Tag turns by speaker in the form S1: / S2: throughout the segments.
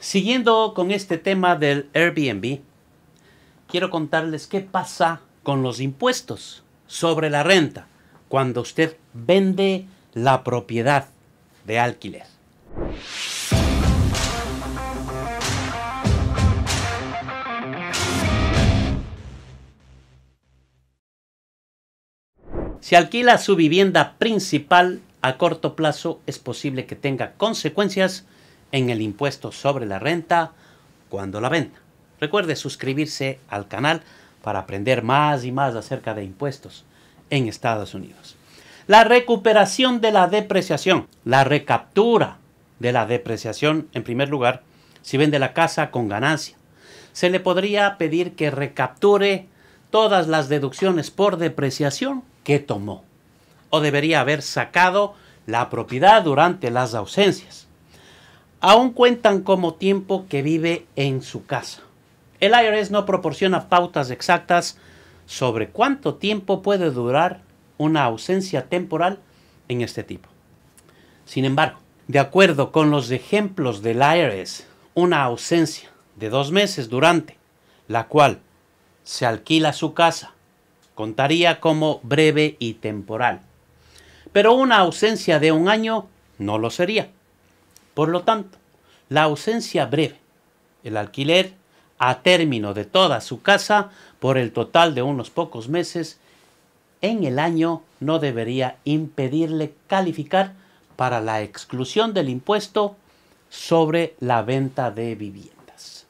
S1: Siguiendo con este tema del Airbnb, quiero contarles qué pasa con los impuestos sobre la renta cuando usted vende la propiedad de alquiler. Si alquila su vivienda principal a corto plazo, es posible que tenga consecuencias en el impuesto sobre la renta cuando la venda. Recuerde suscribirse al canal para aprender más y más acerca de impuestos en Estados Unidos. La recuperación de la depreciación, la recaptura de la depreciación, en primer lugar, si vende la casa con ganancia, se le podría pedir que recapture todas las deducciones por depreciación que tomó o debería haber sacado la propiedad durante las ausencias aún cuentan como tiempo que vive en su casa. El IRS no proporciona pautas exactas sobre cuánto tiempo puede durar una ausencia temporal en este tipo. Sin embargo, de acuerdo con los ejemplos del IRS, una ausencia de dos meses durante la cual se alquila su casa contaría como breve y temporal. Pero una ausencia de un año no lo sería. Por lo tanto, la ausencia breve, el alquiler a término de toda su casa por el total de unos pocos meses en el año no debería impedirle calificar para la exclusión del impuesto sobre la venta de viviendas.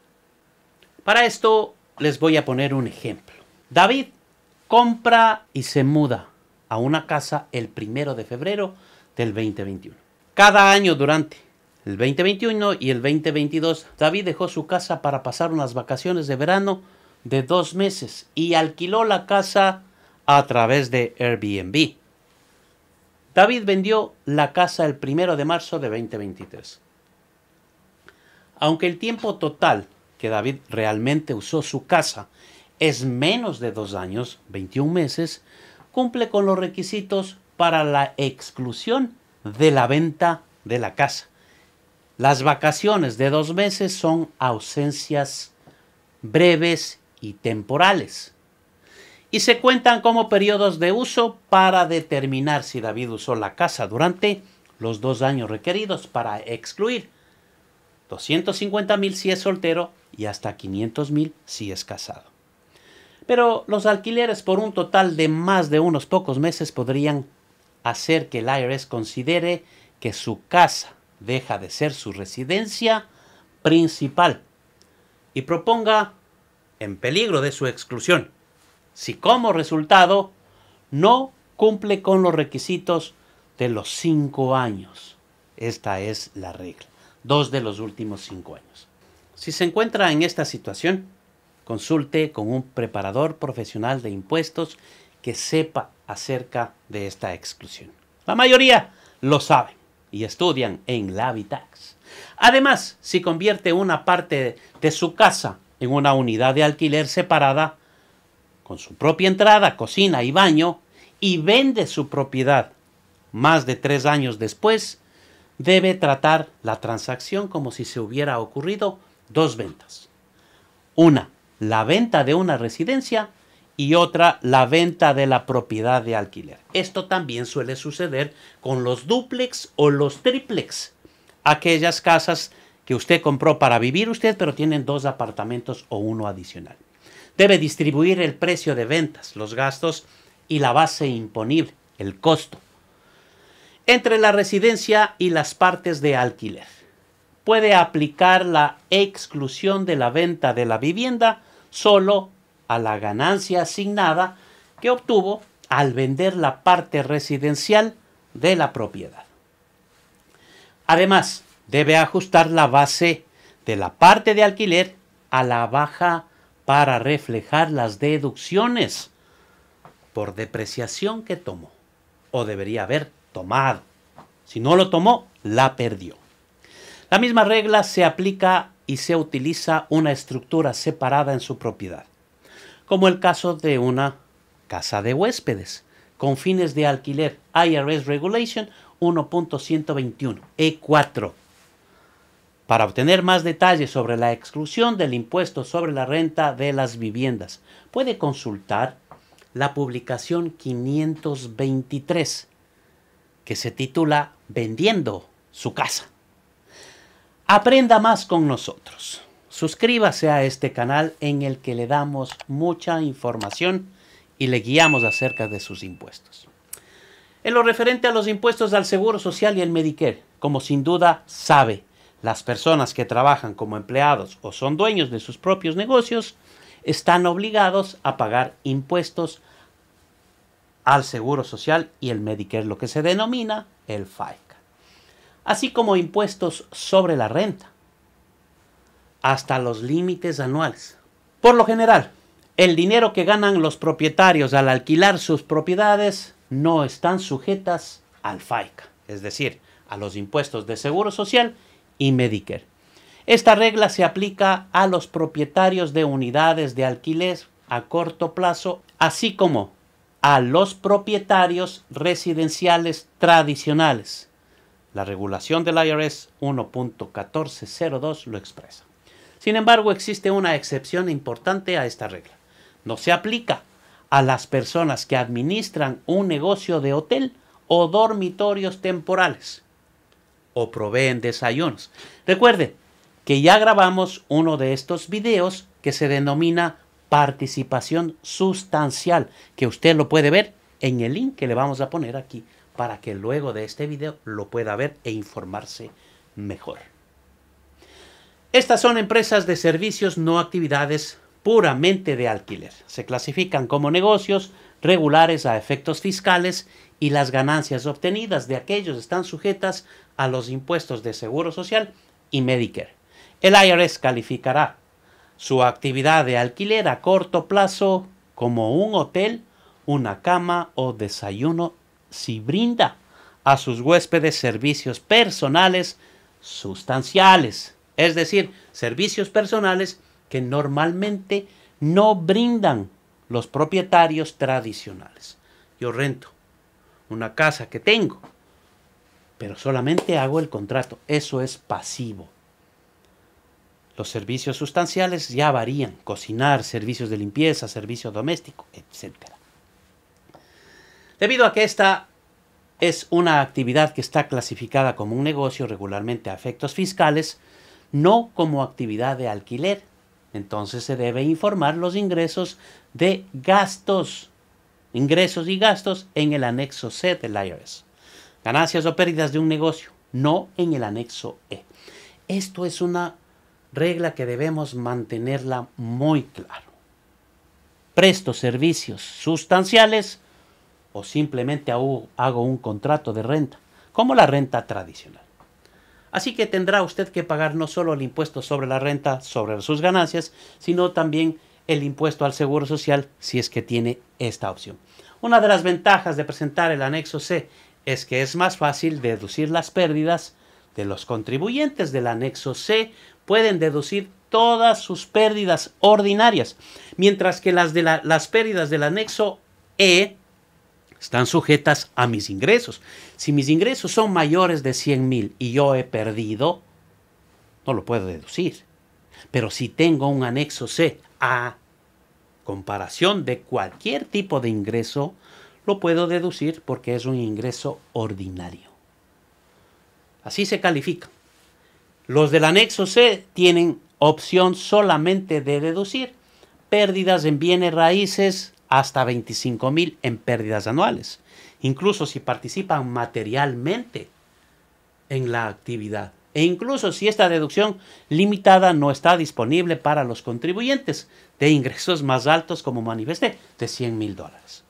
S1: Para esto les voy a poner un ejemplo. David compra y se muda a una casa el primero de febrero del 2021. Cada año durante el 2021 y el 2022, David dejó su casa para pasar unas vacaciones de verano de dos meses y alquiló la casa a través de Airbnb. David vendió la casa el primero de marzo de 2023. Aunque el tiempo total que David realmente usó su casa es menos de dos años, 21 meses, cumple con los requisitos para la exclusión de la venta de la casa. Las vacaciones de dos meses son ausencias breves y temporales. Y se cuentan como periodos de uso para determinar si David usó la casa durante los dos años requeridos para excluir 250 mil si es soltero y hasta 500 mil si es casado. Pero los alquileres por un total de más de unos pocos meses podrían hacer que el IRS considere que su casa deja de ser su residencia principal y proponga en peligro de su exclusión, si como resultado no cumple con los requisitos de los cinco años. Esta es la regla, dos de los últimos cinco años. Si se encuentra en esta situación, consulte con un preparador profesional de impuestos que sepa acerca de esta exclusión. La mayoría lo sabe y estudian en la Vitax. Además, si convierte una parte de su casa en una unidad de alquiler separada, con su propia entrada, cocina y baño, y vende su propiedad más de tres años después, debe tratar la transacción como si se hubiera ocurrido dos ventas. Una, la venta de una residencia y otra la venta de la propiedad de alquiler. Esto también suele suceder con los duplex o los triplex, aquellas casas que usted compró para vivir usted, pero tienen dos apartamentos o uno adicional. Debe distribuir el precio de ventas, los gastos y la base imponible, el costo, entre la residencia y las partes de alquiler. Puede aplicar la exclusión de la venta de la vivienda solo a la ganancia asignada que obtuvo al vender la parte residencial de la propiedad. Además, debe ajustar la base de la parte de alquiler a la baja para reflejar las deducciones por depreciación que tomó o debería haber tomado. Si no lo tomó, la perdió. La misma regla se aplica y se utiliza una estructura separada en su propiedad como el caso de una casa de huéspedes con fines de alquiler IRS Regulation 1.121 E4. Para obtener más detalles sobre la exclusión del impuesto sobre la renta de las viviendas, puede consultar la publicación 523 que se titula Vendiendo su casa. Aprenda más con nosotros. Suscríbase a este canal en el que le damos mucha información y le guiamos acerca de sus impuestos. En lo referente a los impuestos al Seguro Social y el Medicare, como sin duda sabe, las personas que trabajan como empleados o son dueños de sus propios negocios están obligados a pagar impuestos al Seguro Social y el Medicare, lo que se denomina el FICA, así como impuestos sobre la renta, hasta los límites anuales. Por lo general, el dinero que ganan los propietarios al alquilar sus propiedades no están sujetas al FICA, es decir, a los impuestos de Seguro Social y Medicare. Esta regla se aplica a los propietarios de unidades de alquiler a corto plazo, así como a los propietarios residenciales tradicionales. La regulación del IRS 1.1402 lo expresa. Sin embargo, existe una excepción importante a esta regla. No se aplica a las personas que administran un negocio de hotel o dormitorios temporales o proveen desayunos. Recuerde que ya grabamos uno de estos videos que se denomina participación sustancial, que usted lo puede ver en el link que le vamos a poner aquí para que luego de este video lo pueda ver e informarse mejor. Estas son empresas de servicios, no actividades puramente de alquiler. Se clasifican como negocios regulares a efectos fiscales y las ganancias obtenidas de aquellos están sujetas a los impuestos de Seguro Social y Medicare. El IRS calificará su actividad de alquiler a corto plazo como un hotel, una cama o desayuno si brinda a sus huéspedes servicios personales sustanciales es decir, servicios personales que normalmente no brindan los propietarios tradicionales. Yo rento una casa que tengo, pero solamente hago el contrato. Eso es pasivo. Los servicios sustanciales ya varían. Cocinar, servicios de limpieza, servicio doméstico, etc. Debido a que esta es una actividad que está clasificada como un negocio regularmente a efectos fiscales, no como actividad de alquiler. Entonces se debe informar los ingresos de gastos, ingresos y gastos en el anexo C del IRS. Ganancias o pérdidas de un negocio, no en el anexo E. Esto es una regla que debemos mantenerla muy claro. Presto servicios sustanciales o simplemente hago un contrato de renta, como la renta tradicional. Así que tendrá usted que pagar no solo el impuesto sobre la renta, sobre sus ganancias, sino también el impuesto al seguro social si es que tiene esta opción. Una de las ventajas de presentar el anexo C es que es más fácil deducir las pérdidas de los contribuyentes del anexo C. Pueden deducir todas sus pérdidas ordinarias, mientras que las, de las pérdidas del anexo E están sujetas a mis ingresos. Si mis ingresos son mayores de 100 mil y yo he perdido, no lo puedo deducir. Pero si tengo un anexo C a comparación de cualquier tipo de ingreso, lo puedo deducir porque es un ingreso ordinario. Así se califica. Los del anexo C tienen opción solamente de deducir pérdidas en bienes raíces, hasta 25 mil en pérdidas anuales, incluso si participan materialmente en la actividad e incluso si esta deducción limitada no está disponible para los contribuyentes de ingresos más altos, como manifesté, de 100 mil dólares.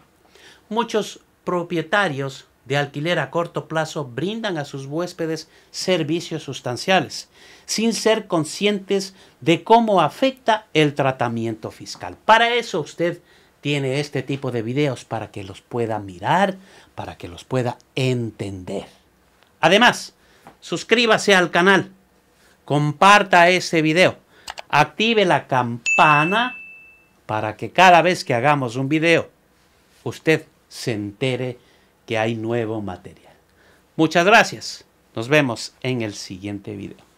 S1: Muchos propietarios de alquiler a corto plazo brindan a sus huéspedes servicios sustanciales, sin ser conscientes de cómo afecta el tratamiento fiscal. Para eso usted tiene este tipo de videos para que los pueda mirar, para que los pueda entender. Además, suscríbase al canal, comparta ese video, active la campana para que cada vez que hagamos un video, usted se entere que hay nuevo material. Muchas gracias. Nos vemos en el siguiente video.